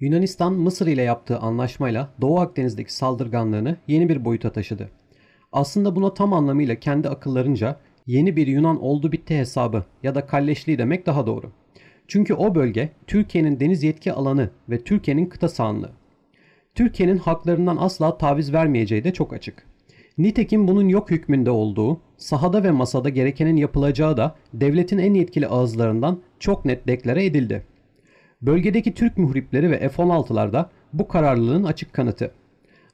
Yunanistan Mısır ile yaptığı anlaşmayla Doğu Akdeniz'deki saldırganlığını yeni bir boyuta taşıdı. Aslında buna tam anlamıyla kendi akıllarınca yeni bir Yunan oldu bitti hesabı ya da kalleşliği demek daha doğru. Çünkü o bölge Türkiye'nin deniz yetki alanı ve Türkiye'nin kıta sahanlığı. Türkiye'nin haklarından asla taviz vermeyeceği de çok açık. Nitekim bunun yok hükmünde olduğu, sahada ve masada gerekenin yapılacağı da devletin en yetkili ağızlarından çok net deklare edildi. Bölgedeki Türk muhripleri ve F-16'lar da bu kararlılığın açık kanıtı.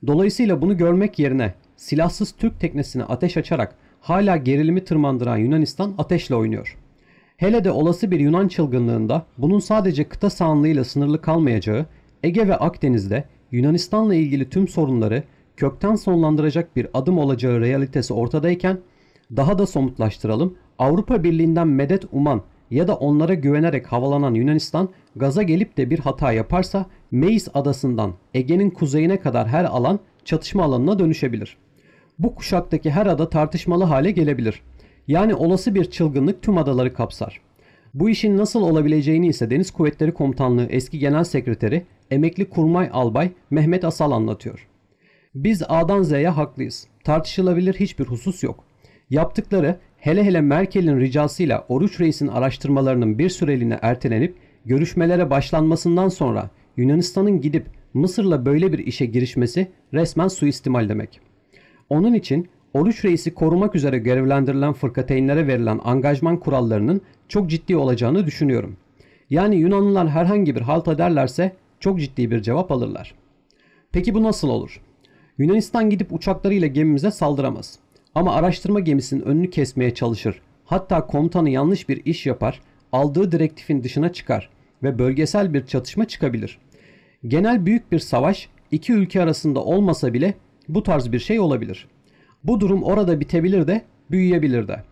Dolayısıyla bunu görmek yerine silahsız Türk teknesine ateş açarak hala gerilimi tırmandıran Yunanistan ateşle oynuyor. Hele de olası bir Yunan çılgınlığında bunun sadece kıta sahanlığıyla sınırlı kalmayacağı, Ege ve Akdeniz'de Yunanistan'la ilgili tüm sorunları kökten sonlandıracak bir adım olacağı realitesi ortadayken daha da somutlaştıralım. Avrupa Birliği'nden medet uman ya da onlara güvenerek havalanan Yunanistan gaza gelip de bir hata yaparsa Meis adasından Ege'nin kuzeyine kadar her alan çatışma alanına dönüşebilir. Bu kuşaktaki her ada tartışmalı hale gelebilir. Yani olası bir çılgınlık tüm adaları kapsar. Bu işin nasıl olabileceğini ise Deniz Kuvvetleri Komutanlığı eski Genel Sekreteri emekli Kurmay Albay Mehmet Asal anlatıyor. Biz A'dan Z'ye haklıyız. Tartışılabilir hiçbir husus yok. Yaptıkları Hele hele Merkel'in ricasıyla Oruç Reis'in araştırmalarının bir süreliğine ertelenip görüşmelere başlanmasından sonra Yunanistan'ın gidip Mısır'la böyle bir işe girişmesi resmen suistimal demek. Onun için Oruç Reis'i korumak üzere görevlendirilen fırkateynlere verilen angajman kurallarının çok ciddi olacağını düşünüyorum. Yani Yunanlılar herhangi bir halt ederlerse çok ciddi bir cevap alırlar. Peki bu nasıl olur? Yunanistan gidip uçaklarıyla gemimize saldıramaz. Ama araştırma gemisinin önünü kesmeye çalışır. Hatta komutanı yanlış bir iş yapar, aldığı direktifin dışına çıkar ve bölgesel bir çatışma çıkabilir. Genel büyük bir savaş iki ülke arasında olmasa bile bu tarz bir şey olabilir. Bu durum orada bitebilir de büyüyebilir de.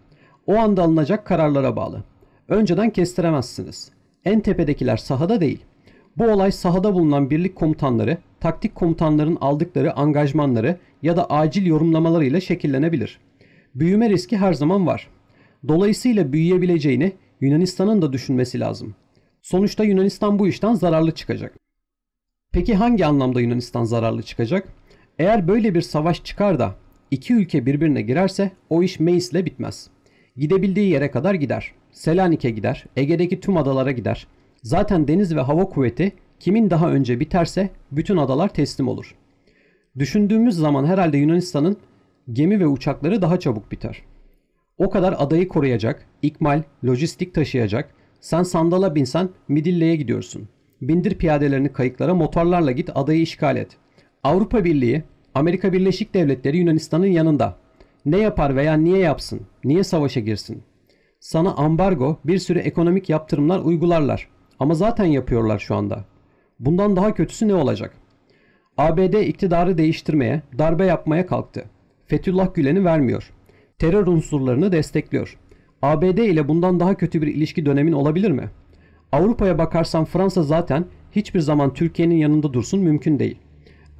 O anda alınacak kararlara bağlı. Önceden kestiremezsiniz. En tepedekiler sahada değil. Bu olay sahada bulunan birlik komutanları taktik komutanların aldıkları angajmanları ya da acil yorumlamalarıyla şekillenebilir. Büyüme riski her zaman var. Dolayısıyla büyüyebileceğini Yunanistan'ın da düşünmesi lazım. Sonuçta Yunanistan bu işten zararlı çıkacak. Peki hangi anlamda Yunanistan zararlı çıkacak? Eğer böyle bir savaş çıkar da iki ülke birbirine girerse o iş Meis'le bitmez. Gidebildiği yere kadar gider. Selanik'e gider, Ege'deki tüm adalara gider. Zaten deniz ve hava kuvveti Kimin daha önce biterse bütün adalar teslim olur. Düşündüğümüz zaman herhalde Yunanistan'ın gemi ve uçakları daha çabuk biter. O kadar adayı koruyacak, ikmal, lojistik taşıyacak. Sen sandala binsen Midilli'ye gidiyorsun. Bindir piyadelerini kayıklara motorlarla git adayı işgal et. Avrupa Birliği, Amerika Birleşik Devletleri Yunanistan'ın yanında. Ne yapar veya niye yapsın? Niye savaşa girsin? Sana ambargo, bir sürü ekonomik yaptırımlar uygularlar. Ama zaten yapıyorlar şu anda. Bundan daha kötüsü ne olacak? ABD iktidarı değiştirmeye, darbe yapmaya kalktı. Fethullah Gülen'i vermiyor. Terör unsurlarını destekliyor. ABD ile bundan daha kötü bir ilişki dönemin olabilir mi? Avrupa'ya bakarsan Fransa zaten hiçbir zaman Türkiye'nin yanında dursun mümkün değil.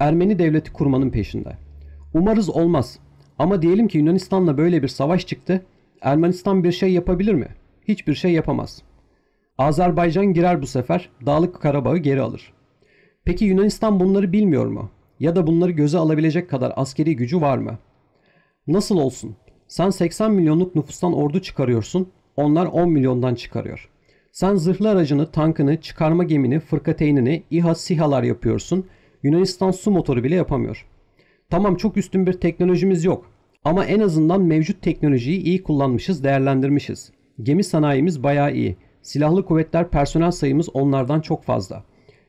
Ermeni devleti kurmanın peşinde. Umarız olmaz. Ama diyelim ki Yunanistan'la böyle bir savaş çıktı. Ermenistan bir şey yapabilir mi? Hiçbir şey yapamaz.'' Azerbaycan girer bu sefer, Dağlık Karabağ'ı geri alır. Peki Yunanistan bunları bilmiyor mu? Ya da bunları göze alabilecek kadar askeri gücü var mı? Nasıl olsun? Sen 80 milyonluk nüfustan ordu çıkarıyorsun, onlar 10 milyondan çıkarıyor. Sen zırhlı aracını, tankını, çıkarma gemini, fırkateynini, İHA, SİHA'lar yapıyorsun. Yunanistan su motoru bile yapamıyor. Tamam çok üstün bir teknolojimiz yok. Ama en azından mevcut teknolojiyi iyi kullanmışız, değerlendirmişiz. Gemi sanayimiz bayağı iyi. Silahlı kuvvetler personel sayımız onlardan çok fazla.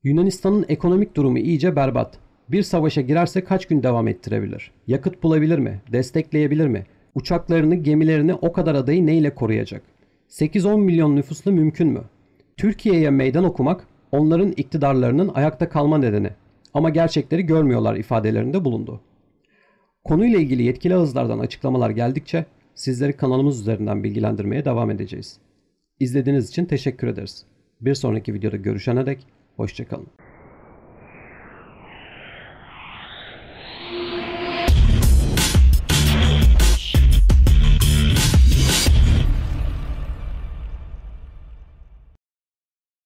Yunanistan'ın ekonomik durumu iyice berbat. Bir savaşa girerse kaç gün devam ettirebilir? Yakıt bulabilir mi? Destekleyebilir mi? Uçaklarını, gemilerini o kadar adayı neyle koruyacak? 8-10 milyon nüfuslu mümkün mü? Türkiye'ye meydan okumak onların iktidarlarının ayakta kalma nedeni ama gerçekleri görmüyorlar ifadelerinde bulundu. Konuyla ilgili yetkili ağızlardan açıklamalar geldikçe sizleri kanalımız üzerinden bilgilendirmeye devam edeceğiz. İzlediğiniz için teşekkür ederiz. Bir sonraki videoda görüşene dek hoşçakalın.